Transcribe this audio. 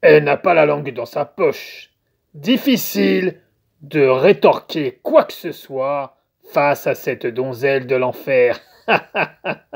Elle n'a pas la langue dans sa poche. Difficile de rétorquer quoi que ce soit face à cette donzelle de l'enfer.